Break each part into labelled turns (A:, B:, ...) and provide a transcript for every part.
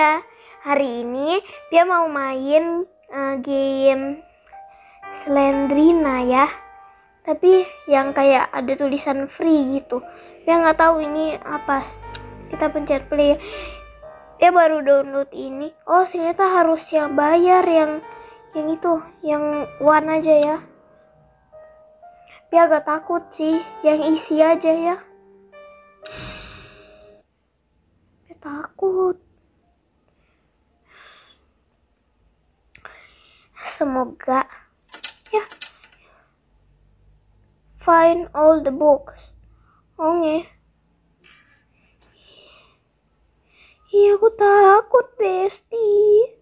A: Pia. Hari ini dia mau main uh, game Slendrina ya. Tapi yang kayak ada tulisan free gitu. Pia nggak tahu ini apa. Kita pencet play. Pia baru download ini. Oh ternyata harus yang bayar yang yang itu, yang one aja ya. Pia agak takut sih, yang isi aja ya. dia takut. semoga ya find all the books oke okay. iya aku takut bestie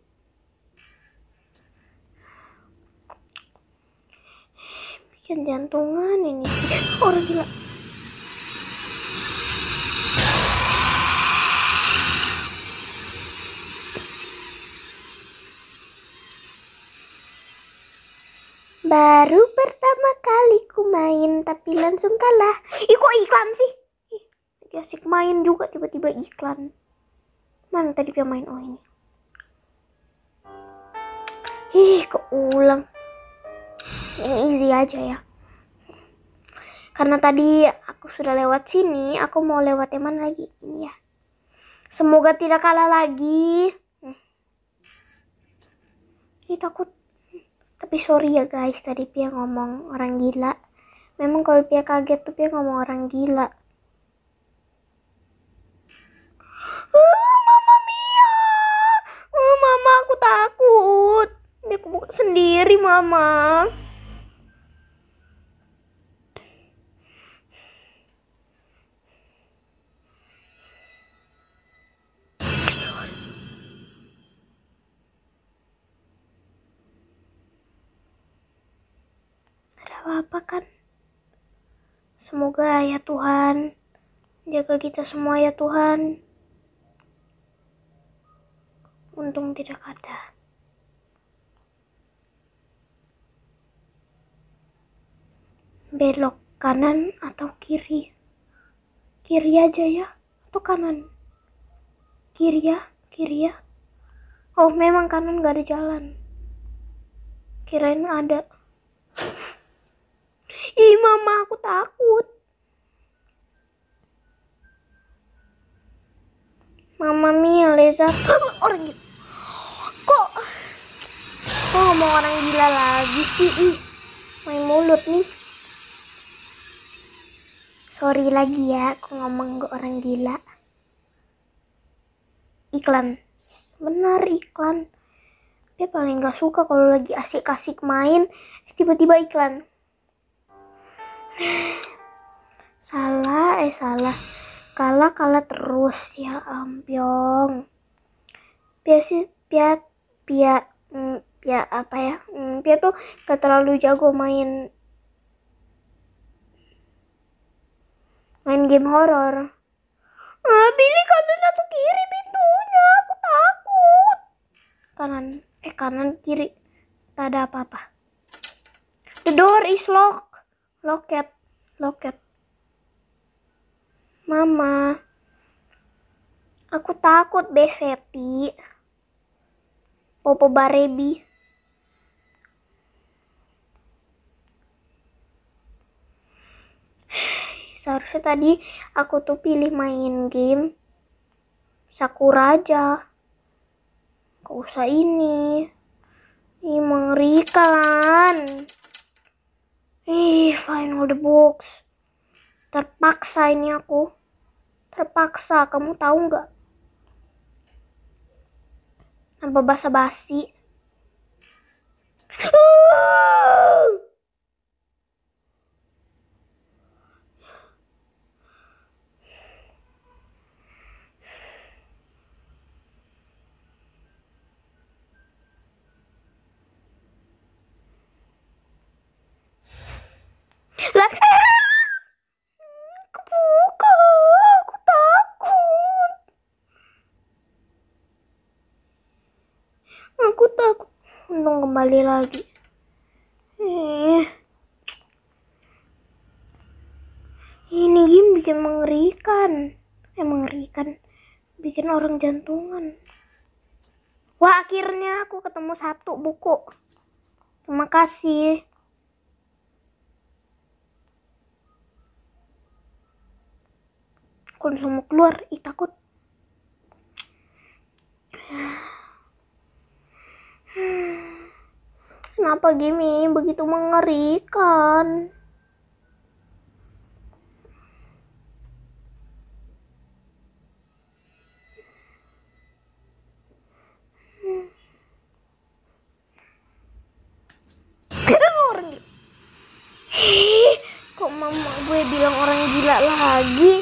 A: bikin jantungan ini orang gila Baru pertama kali ku main tapi langsung kalah. Ih iklan sih? Ih, asik main juga tiba-tiba iklan. Mana tadi dia main? Oh ini. Ih keulang. Ini easy aja ya. Karena tadi aku sudah lewat sini, aku mau lewat yang lagi? Ini ya. Semoga tidak kalah lagi. Ih takut tapi sorry ya guys tadi Pia ngomong orang gila memang kalau Pia kaget tuh Pia ngomong orang gila uh, mama Mia uh, mama aku takut ini aku buka sendiri mama apa-apa kan? Semoga ya Tuhan, jaga kita semua ya Tuhan. Untung tidak ada. Belok kanan atau kiri? Kiri aja ya, atau kanan? Kiri ya, kiri ya. Oh, memang kanan gak ada jalan. Kirain ada. Ih, mama aku takut. Mama mia, Leza. Orang gila. Kok kok ngomong orang gila lagi sih? Ih, main mulut nih. Sorry lagi ya, aku ngomong ke orang gila. Iklan. Benar iklan. Dia paling gak suka kalau lagi asik-asik main, eh, tiba-tiba iklan salah eh salah kalah kalah terus ya ampiong biasa pia pia mm, pia apa ya mm, pia tuh gak terlalu jago main main game horror ah Billy kanan atau kiri pintunya aku takut kanan eh kanan kiri tak ada apa-apa the door is locked loket loket mama aku takut beseti popo barebi seharusnya tadi aku tuh pilih main game Sakura aja gak usah ini ini mengerikan Ih, final the box. Terpaksa ini aku. Terpaksa, kamu tahu nggak? Tanpa basa-basi. Ah! kembali lagi eh. ini game bikin mengerikan eh mengerikan bikin orang jantungan wah akhirnya aku ketemu satu buku terima kasih aku langsung mau keluar ih takut Kenapa game ini begitu mengerikan? Kok mama gue bilang orang gila lagi?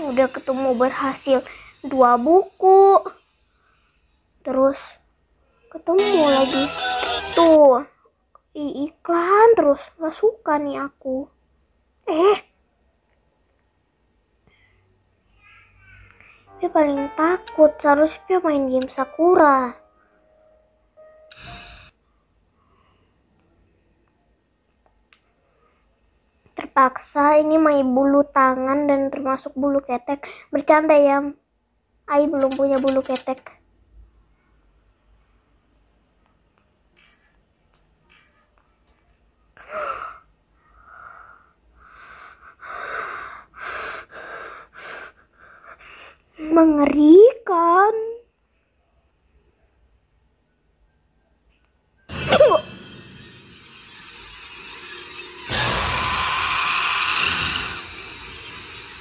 A: udah ketemu berhasil dua buku terus ketemu lagi tuh I iklan terus gak suka nih aku eh tapi paling takut seharusnya main game Sakura terpaksa ini main bulu tangan dan termasuk bulu ketek bercanda ya Ai belum punya bulu ketek mengerikan.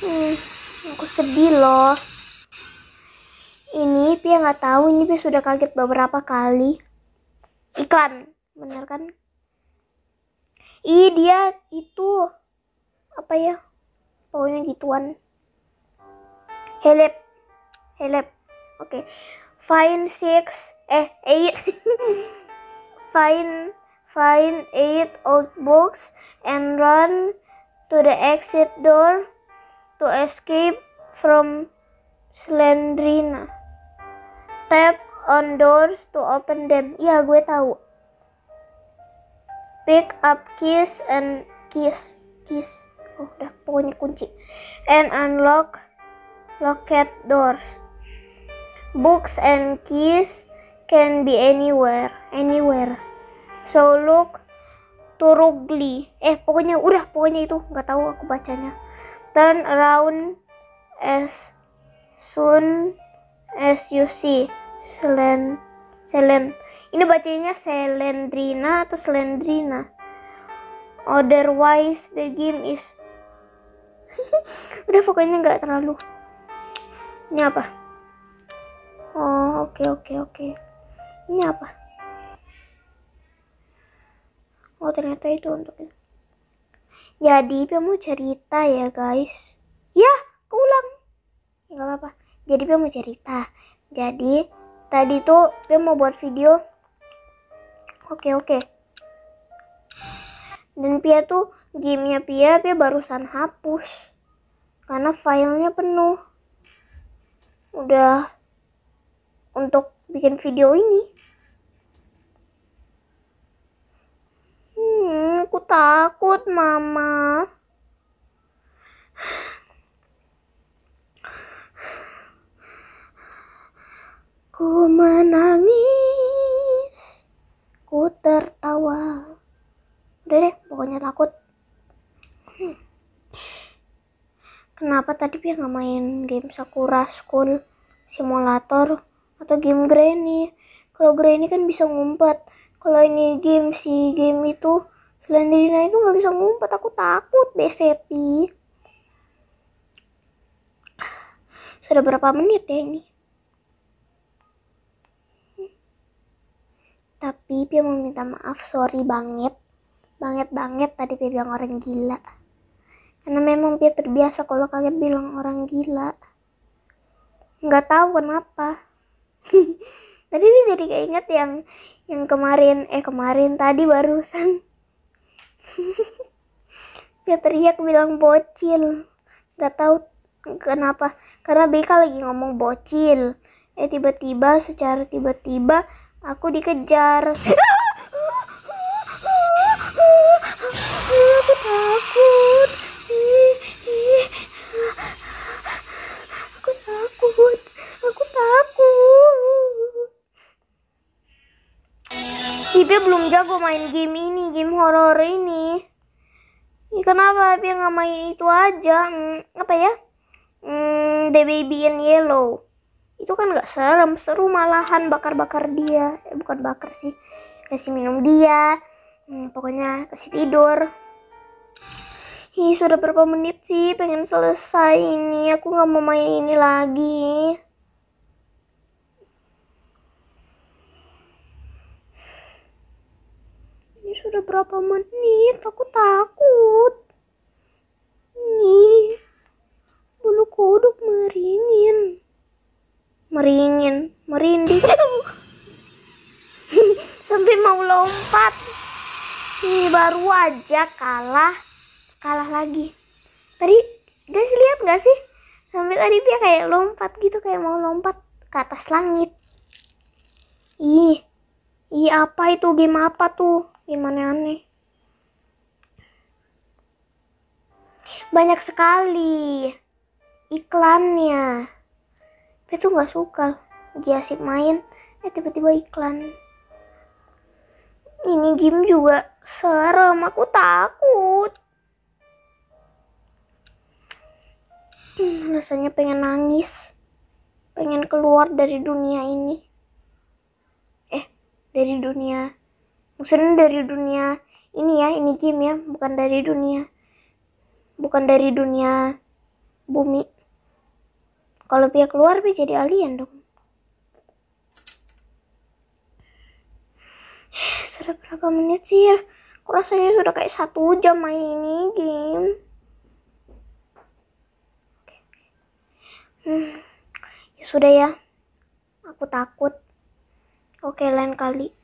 A: Hmm, aku sedih loh. Ini Pia nggak tahu, ini Pia sudah kaget beberapa kali. Iklan, bener kan? Ih dia itu apa ya? Pokoknya gituan. Helep Help. Eh, Oke. Okay. Find six eh eight. find find eight old books and run to the exit door to escape from Slendrina. Tap on doors to open them. Iya, gue tahu. Pick up keys and keys, keys. Oh, udah pokoknya kunci. And unlock locket doors. Books and keys can be anywhere, anywhere. So look Turugli. Eh, pokoknya udah, pokoknya itu nggak tahu aku bacanya. Turn around as soon as you see Selen Selen. Ini bacanya Selendrina atau Selendrina. Otherwise the game is udah pokoknya nggak terlalu. Ini apa? Oh, oke okay, oke okay, oke. Okay. Ini apa? Oh, ternyata itu untuk Jadi, mau cerita ya, guys. Ya, keulang. Enggak ya, apa-apa. Jadi, mau cerita. Jadi, tadi tuh dia mau buat video. Oke, oke. Dan Pia tuh gamenya Pia, Pia barusan hapus. Karena filenya penuh. Udah untuk bikin video ini. Hmm, aku takut, Mama. Ku menangis, ku tertawa. Udah deh, pokoknya takut. Hmm. Kenapa tadi dia nggak main game Sakura School Simulator? atau game granny kalau granny kan bisa ngumpet kalau ini game si game itu Slenderina itu nggak bisa ngumpet aku takut beseti sudah berapa menit ya ini tapi dia mau minta maaf sorry banget banget banget tadi dia bilang orang gila karena memang dia terbiasa kalau kaget bilang orang gila nggak tahu kenapa tadi bisa jadi keinget yang yang kemarin eh kemarin tadi barusan dia teriak bilang bocil nggak tahu kenapa karena BK lagi ngomong bocil eh tiba-tiba secara tiba-tiba aku dikejar Abi belum jago main game ini, game horor ini. ini. kenapa Abi nggak main itu aja? Hmm, apa ya? Hmm, The Baby in Yellow. Itu kan nggak serem, seru malahan bakar-bakar dia. Eh, bukan bakar sih, kasih minum dia. Hmm, pokoknya kasih tidur. Ih, sudah berapa menit sih? Pengen selesai ini. Aku nggak mau main ini lagi. sudah berapa menit aku takut nih bulu kuduk meringin meringin merinding sampai mau lompat ini baru aja kalah kalah lagi tadi guys lihat nggak sih sampai tadi dia kayak lompat gitu kayak mau lompat ke atas langit ih ih apa itu game apa tuh gimana aneh banyak sekali iklannya tuh nggak suka dia asik main eh tiba-tiba iklan ini game juga serem aku takut hmm, rasanya pengen nangis pengen keluar dari dunia ini eh dari dunia maksudnya dari dunia ini ya ini game ya bukan dari dunia bukan dari dunia bumi kalau dia keluar dia jadi alien dong sudah berapa menit sih ya? aku rasanya sudah kayak satu jam main ini game hmm, ya sudah ya aku takut oke lain kali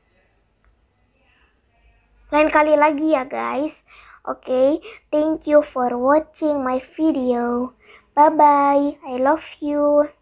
A: lain kali lagi ya guys. Oke, okay, thank you for watching my video. Bye bye. I love you.